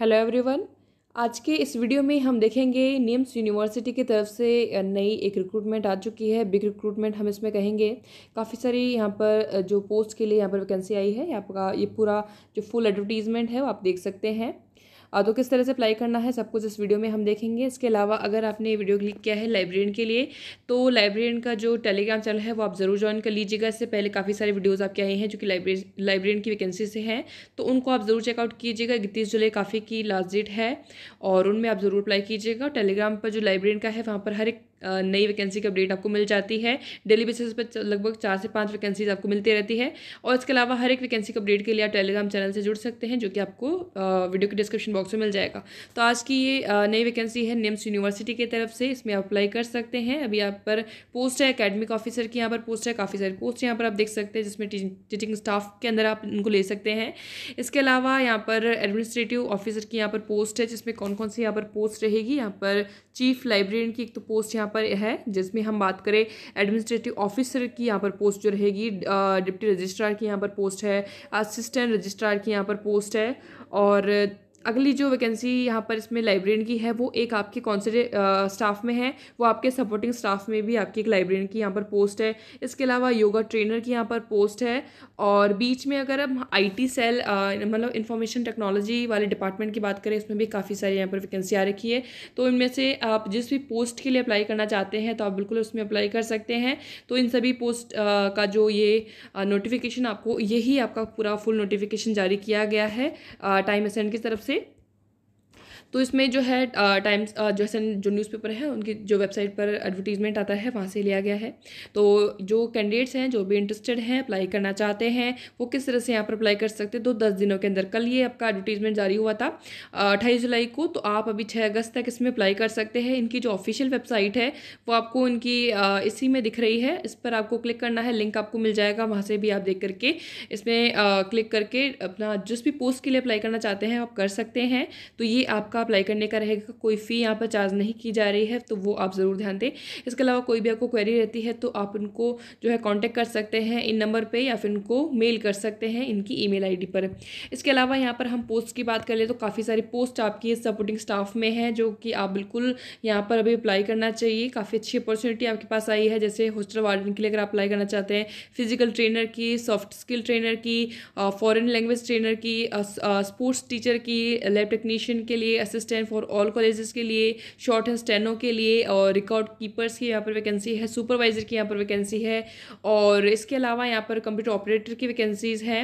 hello everyone आज के इस वीडियो में हम देखेंगे नीम्स यूनिवर्सिटी की तरफ से नई एक रिक्रूटमेंट आ चुकी है बिग रिक्रूटमेंट हम इसमें कहेंगे काफ़ी सारी यहाँ पर जो पोस्ट के लिए यहाँ पर वैकेंसी आई है यहाँ का ये पूरा जो फुल एडवर्टीज़मेंट है वो आप देख सकते हैं तो किस तरह से अप्लाई करना है सब कुछ इस वीडियो में हम देखेंगे इसके अलावा अगर आपने ये वीडियो क्लिक किया है लाइब्रेरियन के लिए तो लाइब्रेरियन का जो टेलीग्राम चैनल है वो आप ज़रूर ज्वाइन कर लीजिएगा इससे पहले काफ़ी सारे वीडियोज़ आपके आए हैं जो कि लाइब्रेरी लाइब्रेरियन की वैकेंसी से हैं तो उनको आप ज़रूर चेकआउट कीजिएगा इकतीस जुलाई काफ़ी की लास्ट डेट है और उनमें आप ज़रूर अप्लाई कीजिएगा टेलीग्राम पर जो लाइब्रेरियन का है वहाँ पर हर एक नई वैकेंसी की अपडेट आपको मिल जाती है डेली बेसिस पर लगभग चार से पाँच वैकेंसीज आपको मिलती रहती है और इसके अलावा हर एक वैकेंसी की अपडेट के लिए आप टेलीग्राम चैनल से जुड़ सकते हैं जो कि आपको वीडियो के डिस्क्रिप्शन बॉक्स में मिल जाएगा तो आज की ये नई वैकेंसी है निम्स यूनिवर्सिटी की तरफ से इसमें आप अप्लाई कर सकते हैं अभी यहाँ पर पोस्ट है अकेडमिक ऑफिसर की यहाँ पर पोस्ट है काफ़ी सारी पोस्ट यहाँ पर आप देख सकते हैं जिसमें टीचिंग स्टाफ के अंदर आप इनको ले सकते हैं इसके अलावा यहाँ पर एडमिनिस्ट्रेटिव ऑफिसर की यहाँ पर पोस्ट है जिसमें कौन कौन सी यहाँ पर पोस्ट रहेगी यहाँ पर चीफ लाइब्रेरियन की एक तो पोस्ट यहाँ पर है जिसमें हम बात करें एडमिनिस्ट्रेटिव ऑफिसर की यहाँ पर पोस्ट जो रहेगी डिप्टी रजिस्ट्रार की यहाँ पर पोस्ट है असिस्टेंट रजिस्ट्रार की यहाँ पर पोस्ट है और अगली जो वैकेंसी यहाँ पर इसमें लाइब्रेरियन की है वो एक आपके से स्टाफ में है वो आपके सपोर्टिंग स्टाफ में भी आपकी एक लाइब्रेरियन की यहाँ पर पोस्ट है इसके अलावा योगा ट्रेनर की यहाँ पर पोस्ट है और बीच में अगर हम आईटी सेल मतलब इंफॉर्मेशन टेक्नोलॉजी वाले डिपार्टमेंट की बात करें इसमें भी काफ़ी सारी यहाँ पर वैकेंसी आ रखी है तो इनमें से आप जिस भी पोस्ट के लिए अप्लाई करना चाहते हैं तो आप बिल्कुल उसमें अप्लाई कर सकते हैं तो इन सभी पोस्ट का जो ये नोटिफिकेशन आपको यही आपका पूरा फुल नोटिफिकेशन जारी किया गया है टाइम एसेंट की तरफ से तो इसमें जो है टाइम्स जैसे जो न्यूज़पेपर है उनकी जो वेबसाइट पर एडवर्टीजमेंट आता है वहाँ से लिया गया है तो जो कैंडिडेट्स हैं जो भी इंटरेस्टेड हैं अप्लाई करना चाहते हैं वो किस तरह से यहाँ पर अप्लाई कर सकते हैं तो दस दिनों के अंदर कल ये आपका एडवर्टीजमेंट जारी हुआ था अट्ठाईस जुलाई को तो आप अभी छः अगस्त तक इसमें अप्लाई कर सकते हैं इनकी जो ऑफिशियल वेबसाइट है वो आपको इनकी इसी में दिख रही है इस पर आपको क्लिक करना है लिंक आपको मिल जाएगा वहाँ से भी आप देख करके इसमें क्लिक करके अपना जिस भी पोस्ट के लिए अप्लाई करना चाहते हैं आप कर सकते हैं तो ये आपका आपका अप्लाई करने का रहेगा कोई फ़ी यहाँ पर चार्ज नहीं की जा रही है तो वो आप ज़रूर ध्यान दें इसके अलावा कोई भी आपको क्वेरी रहती है तो आप उनको जो है कॉन्टैक्ट कर सकते हैं इन नंबर पर या फिर उनको मेल कर सकते हैं इनकी ई मेल पर इसके अलावा यहाँ पर हम पोस्ट की बात कर ले तो काफ़ी सारी पोस्ट आपकी सपोर्टिंग स्टाफ में है जो कि आप बिल्कुल यहाँ पर अभी अप्लाई करना चाहिए काफ़ी अच्छी अपॉर्चुनिटी आपके पास आई है जैसे होस्टल वार्डन के लिए अगर आप अप्लाई करना चाहते हैं फिजिकल ट्रेनर की सॉफ्ट स्किल ट्रेनर की फॉरेन लैंग्वेज ट्रेनर की स्पोर्ट्स टीचर की लैब टेक्नीशियन के लिए असिस्टेंट फॉर ऑल कॉलेजेस के लिए शॉर्ट हैंड स्टेनो के लिए और रिकॉर्ड कीपर्स की यहाँ पर वैकेंसी है सुपरवाइज़र की यहाँ पर वैकेंसी है और इसके अलावा यहाँ पर कंप्यूटर ऑपरेटर की वैकेंसीज़ हैं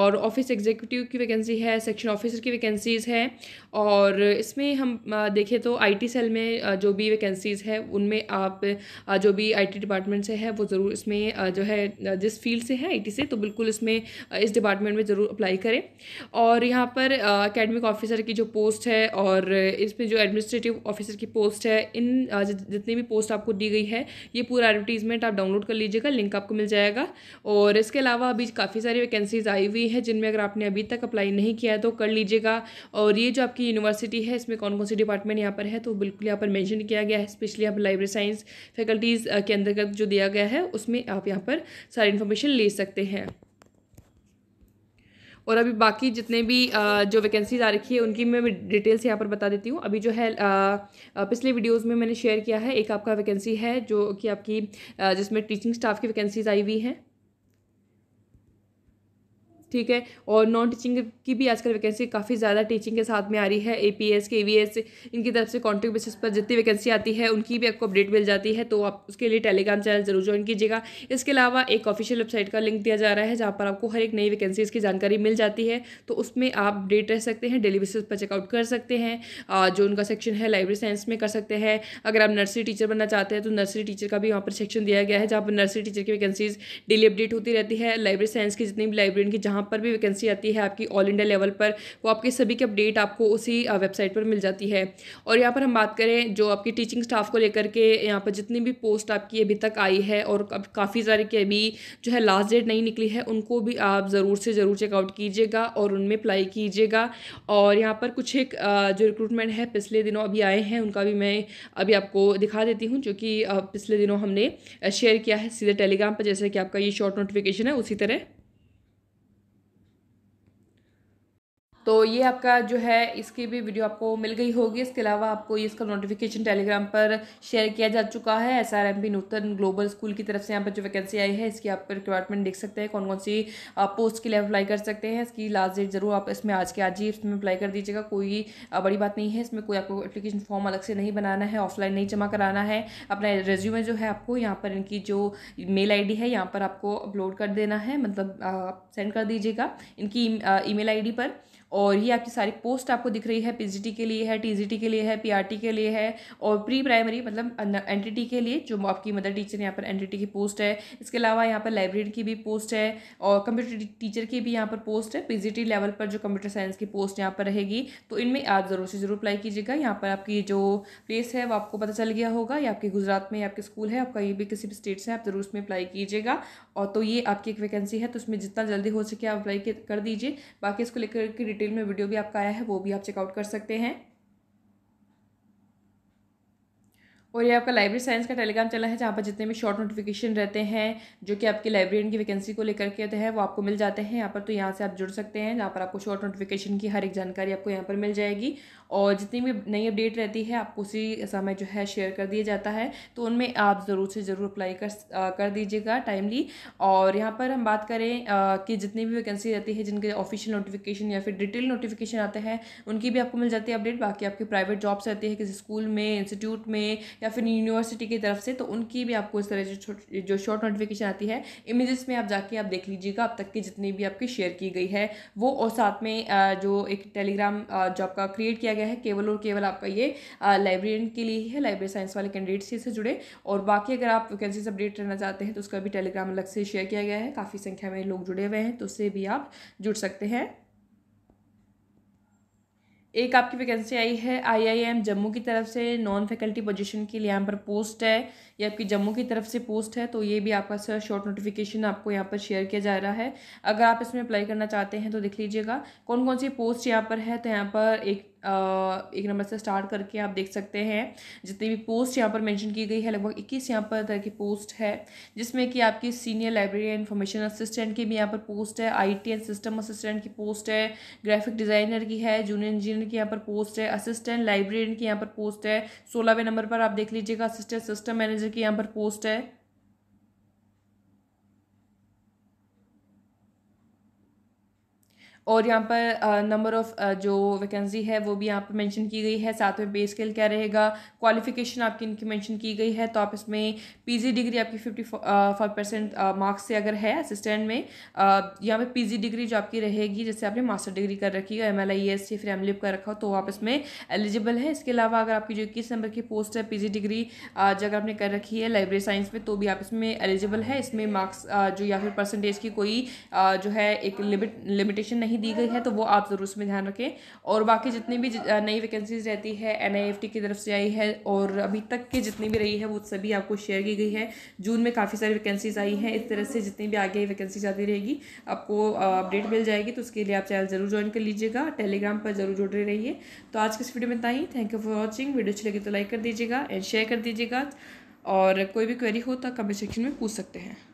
और ऑफिस एग्जीक्यूटिव की वैकेंसी है सेक्शन ऑफिसर की वैकेंसीज़ है और इसमें हम देखें तो आई सेल में जो भी वैकेंसीज़ है उनमें आप जो भी आई डिपार्टमेंट से है वो ज़रूर इसमें जो है जिस फील्ड से है आई से तो बिल्कुल इसमें इस डिपार्टमेंट में ज़रूर अप्लाई करें और यहाँ पर अकेडमिक ऑफिसर की जो पोस्ट है और इस पे जो एडमिनिस्ट्रेटिव ऑफिसर की पोस्ट है इन जितनी भी पोस्ट आपको दी गई है ये पूरा एडवर्टीजमेंट आप डाउनलोड कर लीजिएगा लिंक आपको मिल जाएगा और इसके अलावा अभी काफ़ी सारी वैकेंसीज आई हुई हैं जिनमें अगर आपने अभी तक अप्लाई नहीं किया है तो कर लीजिएगा और ये जो आपकी यूनिवर्सिटी है इसमें कौन कौन सी डिपार्टमेंट यहाँ पर है तो बिल्कुल यहाँ पर मैंशन किया गया है स्पेशली यहाँ पर लाइब्रेरी साइंस फैकल्टीज़ के अंतर्गत जो दिया गया है उसमें आप यहाँ पर सारी इन्फॉर्मेशन ले सकते हैं और अभी बाकी जितने भी जो वैकेंसीज आ रखी है उनकी मैं डिटेल्स यहाँ पर बता देती हूँ अभी जो है पिछले वीडियोज़ में मैंने शेयर किया है एक आपका वैकेंसी है जो कि आपकी जिसमें टीचिंग स्टाफ की वैकेंसीज आई हुई हैं ठीक है और नॉन टीचिंग की भी आजकल वैकेंसी काफ़ी ज़्यादा टीचिंग के साथ में आ रही है A P S K V S इनकी तरफ से कॉन्ट्रैक्ट बेसिस पर जितनी वैकेंसी आती है उनकी भी आपको अपडेट मिल जाती है तो आप उसके लिए टेलीग्राम चैनल जरूर ज्वाइन कीजिएगा इसके अलावा एक ऑफिशियल वेबसाइट का लिंक दिया जा रहा है जहाँ पर आपको हर एक नई वैकेंसीज़ की जानकारी मिल जाती है तो उसमें आप अपडेट रह सकते हैं डेली बेसिस पर चेकआउट कर सकते हैं जो उनका सेक्शन है लाइब्रेरी साइंस में कर सकते हैं अगर आप नर्सरी टीचर बनना चाहते हैं तो नर्सरी टीचर का भी वहाँ पर सेक्शन दिया गया है जहाँ पर नर्सरी टीचर की वैकेंसीज़ डेली अपडेट होती रहती है लाइब्रेरी साइंस की जितनी भी लाइब्रेरी की जहाँ जहाँ पर भी वैकेंसी आती है आपकी ऑल इंडिया लेवल पर वो आपकी सभी की अपडेट आपको उसी वेबसाइट पर मिल जाती है और यहाँ पर हम बात करें जो आपकी टीचिंग स्टाफ को लेकर के यहाँ पर जितनी भी पोस्ट आपकी अभी तक आई है और काफ़ी सारे की अभी जो है लास्ट डेट नहीं निकली है उनको भी आप ज़रूर से ज़रूर चेकआउट कीजिएगा और उनमें अप्लाई कीजिएगा और यहाँ पर कुछ एक जो रिक्रूटमेंट है पिछले दिनों अभी आए हैं उनका भी मैं अभी आपको दिखा देती हूँ जो कि पिछले दिनों हमने शेयर किया है सीधे टेलीग्राम पर जैसे कि आपका ये शॉर्ट नोटिफिकेशन है उसी तरह तो ये आपका जो है इसकी भी वीडियो आपको मिल गई होगी इसके अलावा आपको ये इसका नोटिफिकेशन टेलीग्राम पर शेयर किया जा चुका है S R M B Nutan global school की तरफ से यहाँ पर जो वैकेंसी आई है इसकी आप रिक्वायरमेंट देख सकते हैं कौन कौन सी पोस्ट के लिए अप्लाई कर सकते हैं इसकी लास्ट डेट ज़रूर आप इसमें आज के आज ही इसमें अप्लाई कर दीजिएगा कोई बड़ी बात नहीं है इसमें कोई आपको अप्लीकेशन फॉर्म अलग से नहीं बनाना है ऑफलाइन नहीं जमा कराना है अपना रेज्यूमे जो है आपको यहाँ पर इनकी जो मेल डी है यहाँ पर आपको अपलोड कर देना है मतलब आप सेंड कर दीजिएगा इनकी आई डी पर और ये आपकी सारी पोस्ट आपको दिख रही है पीजीटी के लिए है टीजीटी के लिए है पीआरटी के लिए है और प्री प्राइमरी मतलब एनटीटी के लिए जो आपकी मदर टीचर यहाँ पर एनटीटी की पोस्ट है इसके अलावा यहाँ पर लाइब्रेरी की भी पोस्ट है और कंप्यूटर टीचर की भी यहाँ पर पोस्ट है पी लेवल पर जो कंप्यूटर साइंस की पोस्ट यहाँ पर रहेगी तो इनमें आप ज़रूर से ज़रूर अप्लाई कीजिएगा यहाँ पर आपकी जो प्लेस है वो आपको पता चल गया होगा या आपके गुजरात में आपके स्कूल है आपका ये भी किसी भी स्टेट से आप ज़रूर उसमें अप्लाई कीजिएगा और तो ये आपकी एक वैकेंसी है तो उसमें जितना जल्दी हो सके आप अप्लाई कर दीजिए बाकी इसको लेकर के डिटेल में वीडियो भी आपका आया है वो भी आप चेकआउट कर सकते हैं और ये आपका लाइब्रेरी साइंस का टेलीग्राम चैनल है जहाँ पर जितने भी शॉर्ट नोटिफिकेशन रहते हैं जो कि आपकी लाइब्रेरियन की वैकेंसी को लेकर के हैं वो आपको मिल जाते हैं यहाँ पर तो यहाँ से आप जुड़ सकते हैं जहाँ पर आपको शॉर्ट नोटिफिकेशन की हर एक जानकारी आपको यहाँ पर मिल जाएगी और जितनी भी नई अपडेट रहती है आपको उसी समय जो है शेयर कर दिया जाता है तो उनमें आप ज़रूर से ज़रूर अप्लाई कर कर दीजिएगा टाइमली और यहाँ पर हम बात करें कि जितनी भी वैकेंसी रहती है जिनके ऑफिशियल नोटिफिकेशन या फिर डिटेल नोटिफिकेशन आते हैं उनकी भी आपको मिल जाती है अपडेट बाकी आपकी प्राइवेट जॉब्स रहती है किसी स्कूल में इंस्टीट्यूट में या फिर यूनिवर्सिटी की तरफ से तो उनकी भी आपको इस तरह जो जो शॉर्ट नोटिफिकेशन आती है इमेजेस में आप जाके आप देख लीजिएगा अब तक की जितनी भी आपकी शेयर की गई है वो और साथ में जो एक टेलीग्राम जो आपका क्रिएट किया गया है केवल और केवल आपका ये लाइब्रेरियन के लिए ही है लाइब्रेरी साइंस वाले कैंडिडेट्स से जुड़े और बाकी अगर आप वैकेंसी से अपडेट रहना चाहते हैं तो उसका भी टेलीग्राम अलग से शेयर किया गया है काफ़ी संख्या में लोग जुड़े हुए हैं तो उससे भी आप जुड़ सकते हैं एक आपकी वैकेंसी आई है आईआईएम जम्मू की तरफ से नॉन फैकल्टी पोजीशन के लिए यहाँ पर पोस्ट है ये आपकी जम्मू की तरफ से पोस्ट है तो ये भी आपका सर शॉर्ट नोटिफिकेशन आपको यहाँ पर शेयर किया जा रहा है अगर आप इसमें अप्लाई करना चाहते हैं तो देख लीजिएगा कौन कौन सी पोस्ट यहाँ पर है तो यहाँ पर एक एक नंबर से स्टार्ट करके आप देख सकते हैं जितनी भी पोस्ट यहाँ पर मेंशन की गई है लगभग इक्कीस यहाँ पर तरह की पोस्ट है जिसमें कि आपकी सीनियर लाइब्रेरी इन्फॉर्मेशन असिस्टेंट की भी यहाँ पर पोस्ट है आई एंड सिस्टम असिस्टेंट की पोस्ट है ग्राफिक डिज़ाइनर की है जूनियर इंजीनियर की यहाँ पर पोस्ट है असिस्टेंट लाइब्रेरियन की यहाँ पर पोस्ट है सोलहवें नंबर पर आप देख लीजिएगा असिस्टेंट सिस्टम मैनेजर की यहाँ पर पोस्ट है और यहाँ पर नंबर ऑफ़ जो वैकेंसी है वो भी यहाँ पर मेंशन की गई है साथ में बेस स्केल क्या रहेगा क्वालिफिकेशन आपकी इनकी मेंशन की गई है तो आप इसमें पीजी डिग्री आपकी फिफ्टी फाइव परसेंट मार्क्स से अगर है असिस्टेंट में यहाँ पे पीजी डिग्री जो आपकी रहेगी जैसे आपने मास्टर डिग्री कर रखी है एम एल आई एस या फिर एम कर रखा हो तो आप इसमें एलिजिबल है इसके अलावा अगर आपकी जो इक्कीस नंबर की पोस्ट है पी जी डिग्री जो अगर आपने कर रखी है लाइब्रेरी साइंस में तो भी आप इसमें एलिजिबल है इसमें मार्क्स जो या फिर परसेंटेज की कोई जो है एक लिमिट लिमिटेशन नहीं नहीं दी गई है तो वो आप ज़रूर उसमें ध्यान रखें और बाकी जितनी भी नई वैकेंसीज रहती है एन की तरफ से आई है और अभी तक की जितनी भी रही है वो सभी आपको शेयर की गई है जून में काफ़ी सारी वैकेंसीज आई हैं इस तरह से जितनी भी आगे वैकेंसीज आती रहेगी आपको अपडेट मिल जाएगी तो उसके लिए आप चैनल ज़रूर ज्वाइन कर लीजिएगा टेलीग्राम पर ज़रूर जुड़ रहिए तो आज के इस वीडियो में इतना thank you for watching video अच्छी लगी तो लाइक कर दीजिएगा एंड शेयर कर दीजिएगा और कोई भी क्वेरी हो तो कमेंट सेक्शन में पूछ सकते हैं